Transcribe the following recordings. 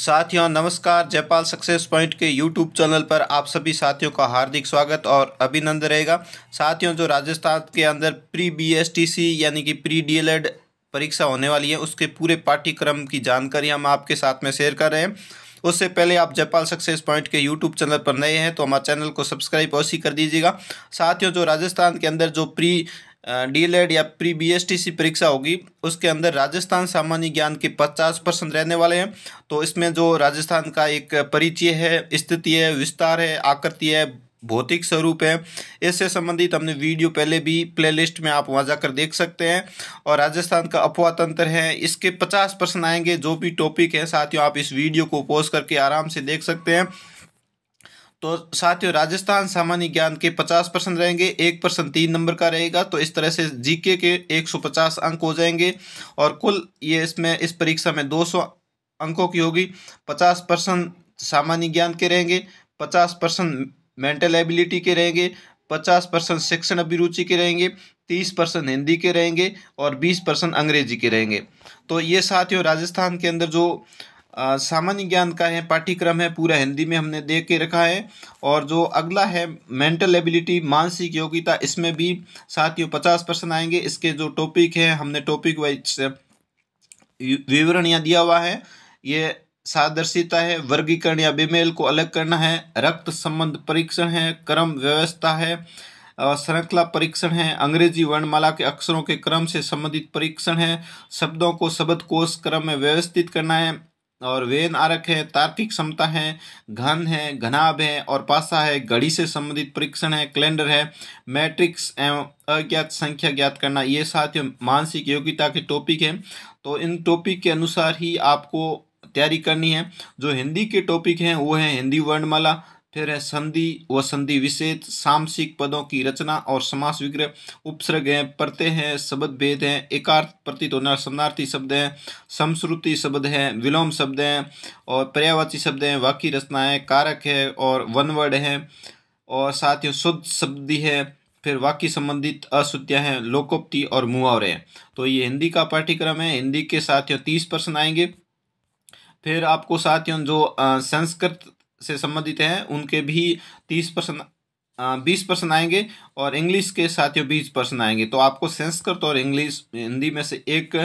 साथियों नमस्कार Jaipal success point के यूट्यूब चैनल पर आप सभी साथियों का हार्दिक स्वागत और अभिनंदन रहेगा साथियों जो राजस्थान के अंदर प्री बीएसटीसी यानी कि प्री डीएलएड परीक्षा होने वाली है उसके पूरे पाठ्यक्रम की जानकारी हम आपके साथ में शेयर कर रहे हैं उससे पहले आप जयपाल सक्सेस पॉइंट के यूट्यूब चैनल पर नए हैं तो हमारे चैनल को सब्सक्राइब अवश्य कर दीजिएगा साथियों जो राजस्थान के अंदर जो प्री डीएलएड या प्री बीएसटीसी परीक्षा होगी उसके अंदर राजस्थान सामान्य ज्ञान के 50 परसेंट रहने वाले हैं तो इसमें जो राजस्थान का एक परिचय है स्थिति है विस्तार है आकृति है भौतिक स्वरूप है इससे संबंधित हमने वीडियो पहले भी प्लेलिस्ट में आप वहाँ जाकर देख सकते हैं और राजस्थान का अपवा तंत्र है इसके 50 परसेंट आएंगे जो भी टॉपिक है साथियों आप इस वीडियो को पोस्ट करके आराम से देख सकते हैं तो साथियों राजस्थान सामान्य ज्ञान के 50 परसेंट रहेंगे एक परसेंट तीन नंबर का रहेगा तो इस तरह से जीके के 150 अंक हो जाएंगे और कुल ये इसमें इस परीक्षा में 200 अंकों की होगी 50 परसेंट सामान्य ज्ञान के रहेंगे 50 परसेंट मेंटल एबिलिटी के रहेंगे पचास परसेंट शिक्षण अभिरुचि के रहेंगे तीस परसेंट हिंदी के रहेंगे और बीस परसेंट अंग्रेजी के रहेंगे तो ये साथियों राजस्थान के अंदर जो सामान्य ज्ञान का है पाठ्यक्रम है पूरा हिंदी में हमने दे के रखा है और जो अगला है मेंटल एबिलिटी मानसिक योग्यता इसमें भी साथियों पचास परसेंट आएंगे इसके जो टॉपिक है हमने टॉपिक वाइज विवरण या दिया हुआ है ये सादर्शिता है वर्गीकरण या बेमेल को अलग करना है रक्त संबंध परीक्षण है क्रम व्यवस्था है श्रृंखला परीक्षण है अंग्रेजी वर्णमाला के अक्षरों के क्रम से संबंधित परीक्षण है शब्दों को शब्द कोश क्रम में व्यवस्थित करना है और वेद आरक है तार्किक क्षमता है घन है घनाभ है और पासा है घड़ी से संबंधित परीक्षण है कैलेंडर है मैट्रिक्स एवं अज्ञात संख्या ज्ञात करना ये साथ ही मानसिक योग्यता के टॉपिक है तो इन टॉपिक के अनुसार ही आपको तैयारी करनी है जो हिंदी के टॉपिक हैं वो है हिंदी वर्णमाला फिर है संधि व संधि विशेष सामसिक पदों की रचना और समास विग्रह उपसर्ग हैं प्रत्यय हैं शब्द भेद हैं एकार्थ प्रतीत होना शब्दार्थी शब्द हैं समश्रुति शब्द हैं विलोम शब्द हैं और पर्यावाची शब्द हैं वाक्य रचना है कारक है और वनवर्ड है और साथ ही शुद्ध शब्दी है फिर वाक्य संबंधित अशुद्धियाँ हैं लोकोक्ति और मुहावरे हैं तो ये हिंदी का पाठ्यक्रम है हिंदी के साथियों तीस प्रश्न आएंगे फिर आपको साथियों जो संस्कृत से संबंधित हैं उनके भी तीस परसेंट बीस परसेंट आएंगे और इंग्लिश के साथियों बीस परसेंट आएंगे तो आपको संस्कृत और इंग्लिश हिंदी में से एक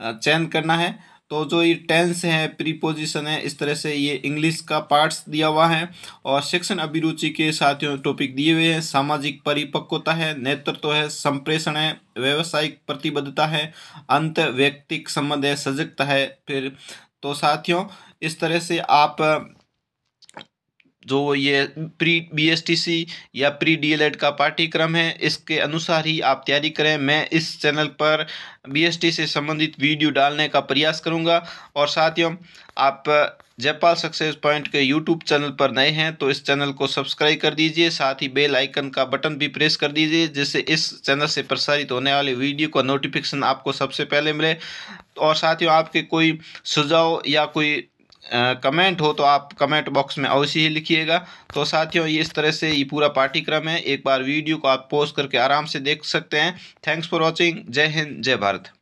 चयन करना है तो जो ये टेंस है प्रीपोजिशन है इस तरह से ये इंग्लिश का पार्ट्स दिया हुआ है और शिक्षण अभिरुचि के साथियों टॉपिक दिए हुए हैं सामाजिक परिपक्वता है नेतृत्व तो है संप्रेषण है व्यावसायिक प्रतिबद्धता है अंत व्यक्तिक संबंध है सजगता है फिर तो साथियों इस तरह से आप जो ये प्री बीएसटीसी या प्री डीएलएड का पाठ्यक्रम है इसके अनुसार ही आप तैयारी करें मैं इस चैनल पर बीएसटी से संबंधित वीडियो डालने का प्रयास करूंगा और साथियों आप जयपाल सक्सेस पॉइंट के यूट्यूब चैनल पर नए हैं तो इस चैनल को सब्सक्राइब कर दीजिए साथ ही बेल आइकन का बटन भी प्रेस कर दीजिए जिससे इस चैनल से प्रसारित होने वाले वीडियो का नोटिफिकेशन आपको सबसे पहले मिले और साथियों आपके कोई सुझाव या कोई कमेंट हो तो आप कमेंट बॉक्स में अवश्य ही लिखिएगा तो साथियों ये इस तरह से ये पूरा पाठ्यक्रम है एक बार वीडियो को आप पोस्ट करके आराम से देख सकते हैं थैंक्स फॉर वॉचिंग जय हिंद जय भारत